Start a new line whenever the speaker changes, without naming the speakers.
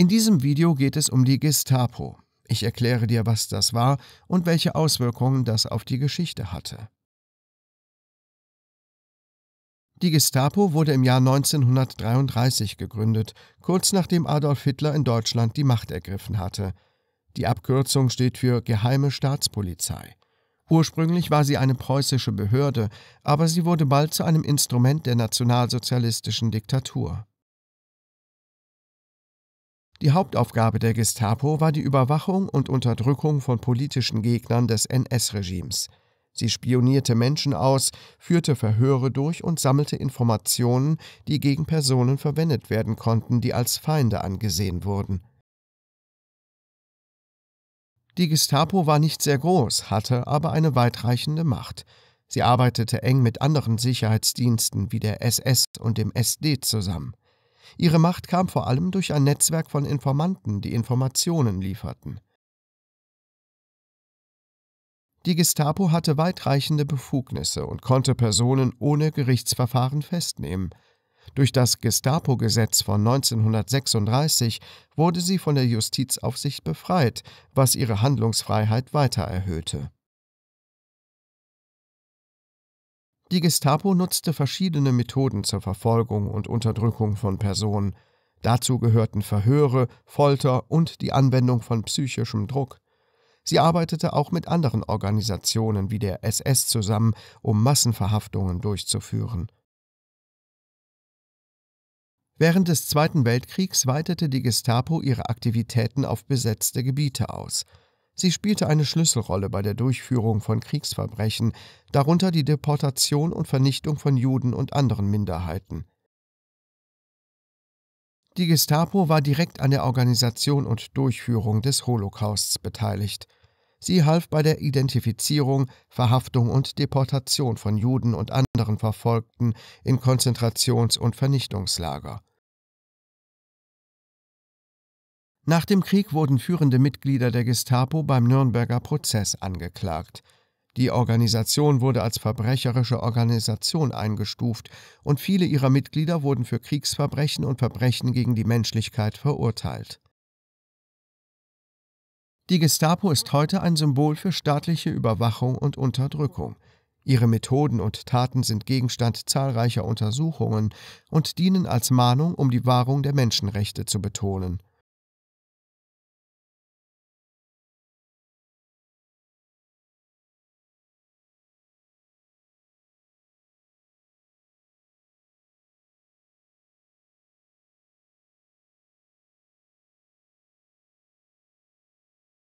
In diesem Video geht es um die Gestapo. Ich erkläre dir, was das war und welche Auswirkungen das auf die Geschichte hatte. Die Gestapo wurde im Jahr 1933 gegründet, kurz nachdem Adolf Hitler in Deutschland die Macht ergriffen hatte. Die Abkürzung steht für Geheime Staatspolizei. Ursprünglich war sie eine preußische Behörde, aber sie wurde bald zu einem Instrument der nationalsozialistischen Diktatur. Die Hauptaufgabe der Gestapo war die Überwachung und Unterdrückung von politischen Gegnern des NS-Regimes. Sie spionierte Menschen aus, führte Verhöre durch und sammelte Informationen, die gegen Personen verwendet werden konnten, die als Feinde angesehen wurden. Die Gestapo war nicht sehr groß, hatte aber eine weitreichende Macht. Sie arbeitete eng mit anderen Sicherheitsdiensten wie der SS und dem SD zusammen. Ihre Macht kam vor allem durch ein Netzwerk von Informanten, die Informationen lieferten. Die Gestapo hatte weitreichende Befugnisse und konnte Personen ohne Gerichtsverfahren festnehmen. Durch das Gestapo-Gesetz von 1936 wurde sie von der Justizaufsicht befreit, was ihre Handlungsfreiheit weiter erhöhte Die Gestapo nutzte verschiedene Methoden zur Verfolgung und Unterdrückung von Personen. Dazu gehörten Verhöre, Folter und die Anwendung von psychischem Druck. Sie arbeitete auch mit anderen Organisationen wie der SS zusammen, um Massenverhaftungen durchzuführen. Während des Zweiten Weltkriegs weitete die Gestapo ihre Aktivitäten auf besetzte Gebiete aus. Sie spielte eine Schlüsselrolle bei der Durchführung von Kriegsverbrechen, darunter die Deportation und Vernichtung von Juden und anderen Minderheiten. Die Gestapo war direkt an der Organisation und Durchführung des Holocausts beteiligt. Sie half bei der Identifizierung, Verhaftung und Deportation von Juden und anderen Verfolgten in Konzentrations- und Vernichtungslager. Nach dem Krieg wurden führende Mitglieder der Gestapo beim Nürnberger Prozess angeklagt. Die Organisation wurde als verbrecherische Organisation eingestuft und viele ihrer Mitglieder wurden für Kriegsverbrechen und Verbrechen gegen die Menschlichkeit verurteilt. Die Gestapo ist heute ein Symbol für staatliche Überwachung und Unterdrückung. Ihre Methoden und Taten sind Gegenstand zahlreicher Untersuchungen und dienen als Mahnung, um die Wahrung der Menschenrechte zu betonen.